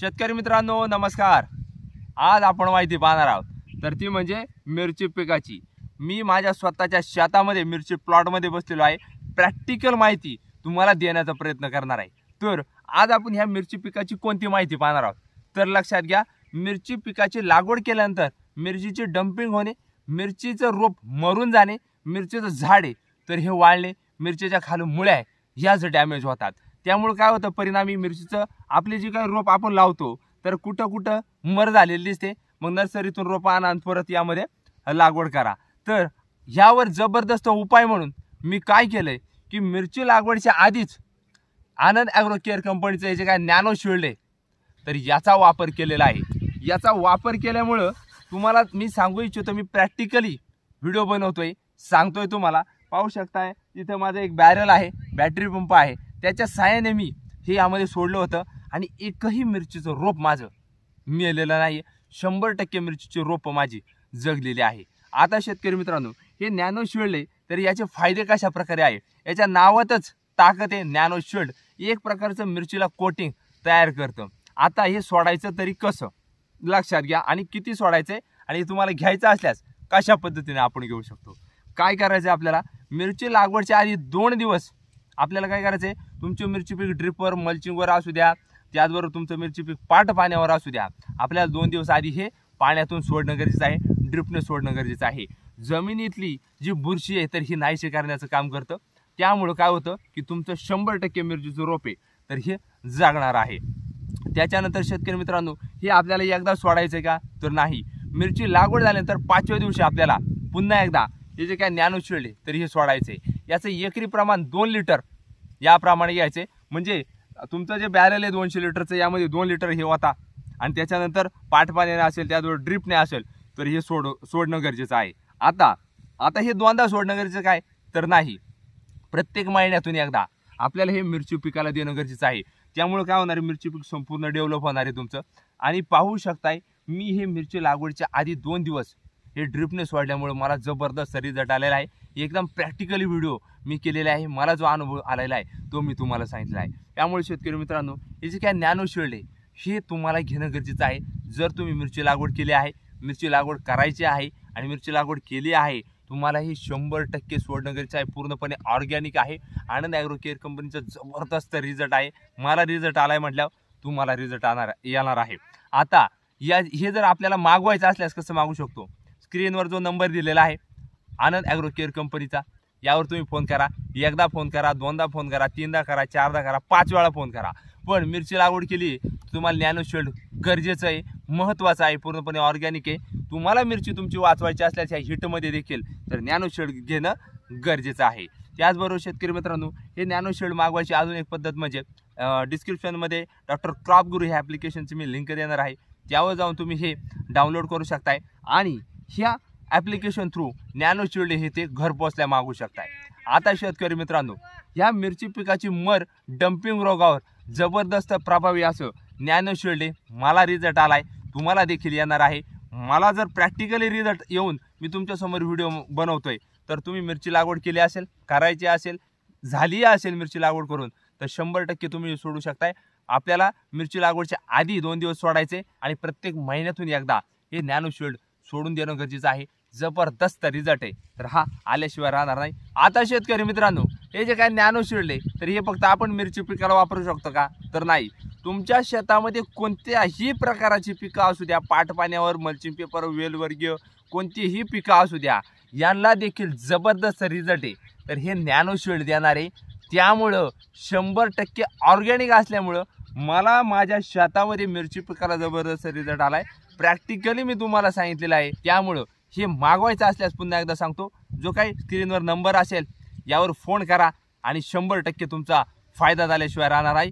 शेतकरी मित्रांनो नमस्कार आज आपण माहिती पाहणार आहोत तर ती म्हणजे मिरची पिकाची मी माझ्या स्वतःच्या शेतामध्ये मिरची प्लॉटमध्ये बसलेलो आहे प्रॅक्टिकल माहिती तुम्हाला देण्याचा प्रयत्न करणार आहे तर आज आपण ह्या मिरची पिकाची कोणती माहिती पाहणार आहोत तर लक्षात घ्या मिरची पिकाची लागवड केल्यानंतर मिरचीची डम्पिंग होणे मिरचीचं रोप मरून जाणे मिरचीचं झाडे तर हे वाळणे मिरचीच्या खालून मुळ्या ह्याच डॅमेज होतात त्यामुळे काय होतं परिणामी मिरचीचं आपले जे काही रोप आपण लावतो तर कुठं कुठं मर झालेली दिसते मग नर्सरीतून रोपं आणा परत यामध्ये लागवड करा तर ह्यावर जबरदस्त उपाय म्हणून मी काय केलं आहे की मिरची लागवडच्या आधीच आनंद ॲग्रो केअर कंपनीचं हे जे काय नॅनो शिल्ड आहे तर याचा वापर केलेला आहे याचा वापर केल्यामुळं तुम्हाला मी सांगू इच्छितो मी प्रॅक्टिकली व्हिडिओ बनवतोय सांगतोय तुम्हाला पाहू शकताय तिथं माझं एक बॅरल आहे बॅटरी पंप आहे त्याच्या साह्याने मी हे यामध्ये सोडलं होतं आणि एकही मिरचीचं रोप माझं मिळालेलं नाही शंभर टक्के मिरचीचे रोपं माझी जगलेली आहे आता शेतकरी मित्रांनो हे नॅनो शिळले तरी याचे फायदे कशा प्रकारे आहे याच्या नावातच ताकद आहे नॅनो शिल्ड एक प्रकारचं मिरचीला कोटिंग तयार करतं आता हे सोडायचं तरी कसं लक्षात घ्या आणि किती सोडायचं आणि तुम्हाला घ्यायचं असल्यास कशा पद्धतीने आपण घेऊ शकतो काय करायचं आपल्याला मिरची लागवडच्या आधी दोन दिवस आपल्याला काय करायचं आहे तुमची मिरची पीक ड्रिपवर मल्चिंगवर असू द्या त्याचबरोबर तुमचं मिरची पीक पाठ पाण्यावर असू द्या आपल्याला दोन दिवस आधी हे पाण्यातून सोडणं गरजेचं आहे ड्रिपने सोडणं गरजेचं आहे जमिनीतली जी बुरशी आहे तर ही नाहीशी करण्याचं काम करतं त्यामुळं काय होतं की तुमचं शंभर टक्के मिरचीचं रोपे तर हे जागणार आहे त्याच्यानंतर शेतकरी मित्रांनो हे आपल्याला एकदा सोडायचं का तर नाही मिरची लागवड झाल्यानंतर पाचव्या दिवशी आपल्याला पुन्हा एकदा हे जे काय ज्ञान उचलले तर हे सोडायचे याचं एकरी प्रमाण दोन लिटर याप्रमाणे यायचे म्हणजे तुमचं जे बॅरल आहे दोनशे लिटरचं यामध्ये दोन लिटर हे होता आणि त्याच्यानंतर पाठपाण्याने असेल त्याचबरोबर ड्रिपने असेल तर हे सोड सोडणं गरजेचं आहे आता आता हे दोनदा सोडणं गरजेचं काय तर नाही प्रत्येक महिन्यातून एकदा आपल्याला हे मिरची पिकाला देणं गरजेचं आहे त्यामुळे काय होणार आहे मिरची पीक संपूर्ण डेव्हलप होणार आहे तुमचं आणि पाहू शकताय मी हे मिरची लागवडच्या आधी दोन दिवस हे ड्रिपनेस वाढल्यामुळे मला जबरदस्त रिझल्ट आलेला आहे एकदम प्रॅक्टिकली व्हिडिओ मी केलेला आहे मला जो अनुभव आलेला आहे तो मी तुम्हाला सांगितला आहे त्यामुळे शेतकरी मित्रांनो हे जे काय नॅनोशिल्ड आहे हे तुम्हाला घेणं गरजेचं आहे जर तुम्ही मिरची लागवड केली आहे मिरची लागवड करायची आहे आणि मिरची लागवड केली आहे तुम्हाला हे शंभर टक्के सोडणं गरजेचं आहे पूर्णपणे ऑर्गॅनिक आहे आनंद ॲग्रो केअर कंपनीचा जबरदस्त रिझल्ट आहे मला रिझल्ट आला आहे म्हटल्यावर तुम्हाला रिझल्ट आणणार येणार आहे आता या हे जर आपल्याला मागवायचं असल्यास कसं मागू शकतो स्क्रीनवर जो नंबर दिलेला आहे आनंद ॲग्रो केअर कंपनीचा यावर तुम्ही फोन करा एकदा फोन करा दोनदा फोन करा तीनदा करा चारदा करा पाच वेळा फोन करा पण मिरची लागवड केली तुम्हाला नॅनोशेल्ड गरजेचं आहे महत्त्वाचं आहे पूर्णपणे ऑर्गॅनिक आहे तुम्हाला मिरची तुमची वाचवायची असल्यास ह्या हिटमध्ये देखील तर शेल्ड घेणं गरजेचं आहे त्याचबरोबर शेतकरी मित्रांनो हे शेड मागवायची अजून एक पद्धत म्हणजे डिस्क्रिप्शनमध्ये डॉक्टर क्रॉप गुरु ह्या ॲप्लिकेशनची मी लिंक देणार आहे त्यावर जाऊन तुम्ही हे डाउनलोड करू शकताय आणि ह्या ॲप्लिकेशन थ्रू नॅनो चिल्डे हे ते घरपोचल्या मागू शकताय आता शेतकरी मित्रांनो या मिरची पिकाची मर डम्पिंग रोगावर जबरदस्त प्रभावी असं नॅनो शिरडे मला रिझल्ट आला आहे तुम्हाला देखील येणार आहे मला जर प्रॅक्टिकली रिझल्ट येऊन मी तुमच्यासमोर व्हिडिओ बनवतो आहे तर तुम्ही मिरची लागवड केली असेल करायची असेल झाली असेल मिरची लागवड करून तर शंभर टक्के तुम्ही सोडू शकताय आपल्याला मिरची लागवडच्या आधी दोन दिवस सोडायचे आणि प्रत्येक महिन्यातून एकदा हे नॅनो सोडून देणं गरजेचं आहे जबरदस्त रिझल्ट आहे तर हा आल्याशिवाय राहणार नाही आता शेतकरी मित्रांनो हे जे काय ज्ञान शिडले तर हे फक्त आपण मिरची पिकाला वापरू शकतो का तर नाही तुमच्या शेतामध्ये कोणत्याही प्रकाराची पिकं असू द्या पाटपाण्यावर मल्चिंग पेपर वेलवर्गीय कोणतीही पिकं असू द्या यांना देखील जबरदस्त रिझल्ट आहे तर हे ज्ञानो देणार देणारे त्यामुळं शंभर टक्के ऑर्गॅनिक असल्यामुळं मला माझ्या शेतामध्ये मिरची पिकाला जबरदस्त रिझल्ट आलाय प्रॅक्टिकली मी तुम्हाला सांगितलेलं आहे त्यामुळं हे मागवायचं असल्यास पुन्हा एकदा सांगतो जो काही स्क्रीनवर नंबर असेल यावर फोन करा आणि शंभर टक्के तुमचा फायदा झाल्याशिवाय राहणार आहे